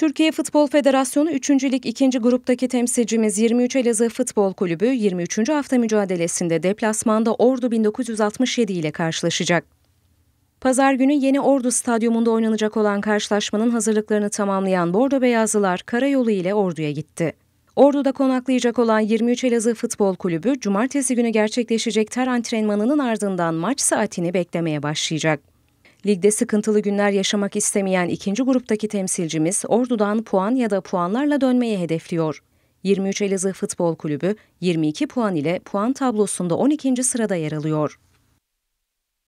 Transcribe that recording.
Türkiye Futbol Federasyonu 3. Lig 2. gruptaki temsilcimiz 23 Elazığ Futbol Kulübü 23. hafta mücadelesinde deplasmanda Ordu 1967 ile karşılaşacak. Pazar günü Yeni Ordu Stadyumunda oynanacak olan karşılaşmanın hazırlıklarını tamamlayan Bordo Beyazlılar karayolu ile Ordu'ya gitti. Ordu'da konaklayacak olan 23 Elazığ Futbol Kulübü cumartesi günü gerçekleşecek ter antrenmanının ardından maç saatini beklemeye başlayacak. Ligde sıkıntılı günler yaşamak istemeyen ikinci gruptaki temsilcimiz Ordu'dan puan ya da puanlarla dönmeyi hedefliyor. 23 Elazığ Futbol Kulübü 22 puan ile puan tablosunda 12. sırada yer alıyor.